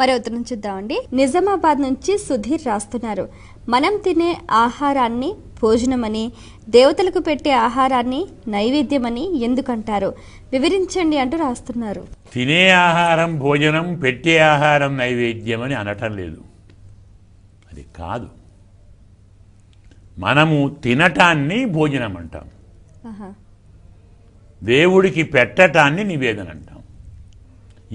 మరి ఉత్తరం చూద్దామండి నిజామాబాద్ నుంచి సుధీర్ రాస్తున్నారు మనం తినే ఆహారాన్ని భోజనమని దేవతలకు పెట్టే ఆహారాన్ని నైవేద్యమని ఎందుకంటారు వివరించండి అంటూ రాస్తున్నారు తినే ఆహారం భోజనం పెట్టే ఆహారం నైవేద్యం అని అనటం లేదు అది కాదు మనము తినటాన్ని భోజనం అంటాం దేవుడికి పెట్టటాన్ని నివేదన అంటాం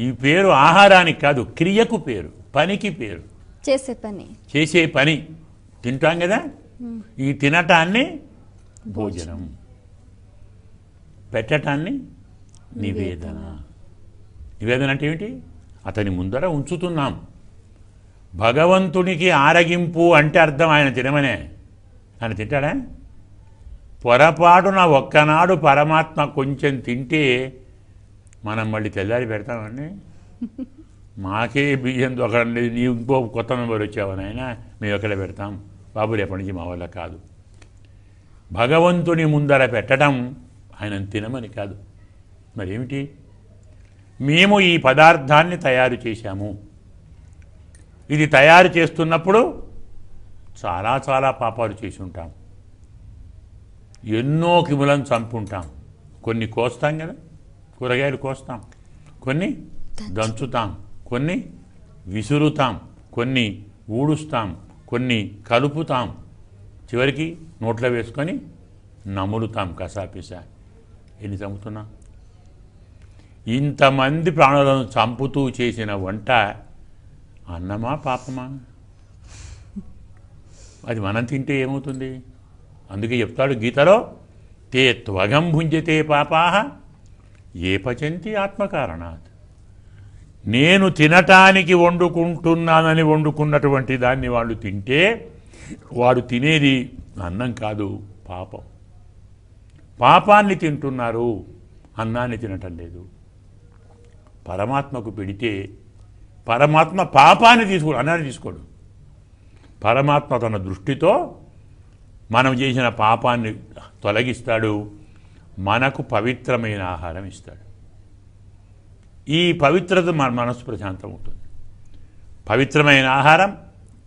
ఈ పేరు ఆహారానికి కాదు క్రియకు పేరు పనికి పేరు చేసే పని చేసే పని తింటాం కదా ఈ తినటాన్ని భోజనం పెట్టటాన్ని నివేదన నివేదన అంటే ఏమిటి అతని ముందర ఉంచుతున్నాం భగవంతునికి ఆరగింపు అంటే అర్థం ఆయన తినమనే ఆయన తింటాడా పొరపాటున ఒక్కనాడు పరమాత్మ కొంచెం తింటే మనం మళ్ళీ తెల్లారి పెడతామండి మాకే బియ్యం దొరకడం లేదు నీ ఇంకో కొత్త మెంబర్ వచ్చావని ఆయన మేము ఎక్కడ పెడతాం బాబు రేపటి నుంచి మా వల్ల కాదు భగవంతుని ముందర పెట్టడం ఆయన తినమని కాదు మరేమిటి మేము ఈ పదార్థాన్ని తయారు చేశాము ఇది తయారు చేస్తున్నప్పుడు చాలా చాలా పాపాలు చేసి ఉంటాం ఎన్నో కిములను చంపుంటాం కొన్ని కోస్తాం కదా కూరగాయలు కోస్తాం కొన్ని దంచుతాం కొన్ని విసురుతాం కొన్ని ఊడుస్తాం కొన్ని కలుపుతాం చివరికి నోట్లో వేసుకొని నములుతాం కసాపిసా ఎన్ని చంపుతున్నా ఇంతమంది ప్రాణులను చంపుతూ చేసిన వంట అన్నమా పాపమా అది మనం తింటే ఏమవుతుంది అందుకే చెప్తాడు గీతలో తే త్వగం భుంజతే పాపాహ ఏ పచంతి ఆత్మకారణాత్ నేను తినటానికి వండుకుంటున్నానని వండుకున్నటువంటి దాన్ని వాళ్ళు తింటే వాడు తినేది అన్నం కాదు పాపం పాపాన్ని తింటున్నారు అన్నాన్ని తినటం లేదు పరమాత్మకు పెడితే పరమాత్మ పాపాన్ని తీసుకోడు అన్నాన్ని తీసుకోడు పరమాత్మ తన దృష్టితో మనం చేసిన పాపాన్ని తొలగిస్తాడు మనకు పవిత్రమైన ఆహారం ఇస్తాడు ఈ పవిత్రత మన మనస్సు ప్రశాంతం ఉంటుంది పవిత్రమైన ఆహారం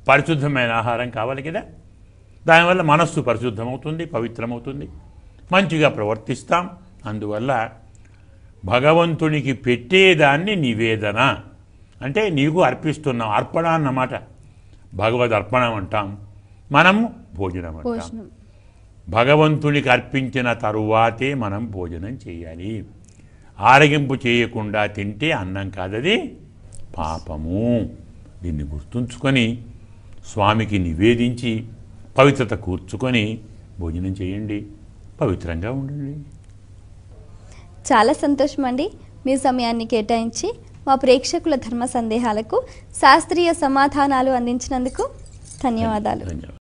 పరిశుద్ధమైన ఆహారం కావాలి కదా దానివల్ల మనస్సు పరిశుద్ధమవుతుంది పవిత్రమవుతుంది మంచిగా ప్రవర్తిస్తాం అందువల్ల భగవంతునికి పెట్టేదాన్ని నివేదన అంటే నీకు అర్పిస్తున్నాం అర్పణ అన్నమాట భగవద్ అర్పణం అంటాం మనము భోజనం అంటాం భగవంతునికి అర్పించిన తరువాతే మనం భోజనం చేయాలి ఆరగింపు చేయకుండా తింటే అన్నం కాదది పాపము దీన్ని గుర్తుంచుకొని స్వామికి నివేదించి పవిత్రత కూర్చుకొని భోజనం చేయండి పవిత్రంగా ఉండండి చాలా సంతోషం అండి మీ సమయాన్ని కేటాయించి మా ప్రేక్షకుల ధర్మ సందేహాలకు శాస్త్రీయ సమాధానాలు అందించినందుకు ధన్యవాదాలు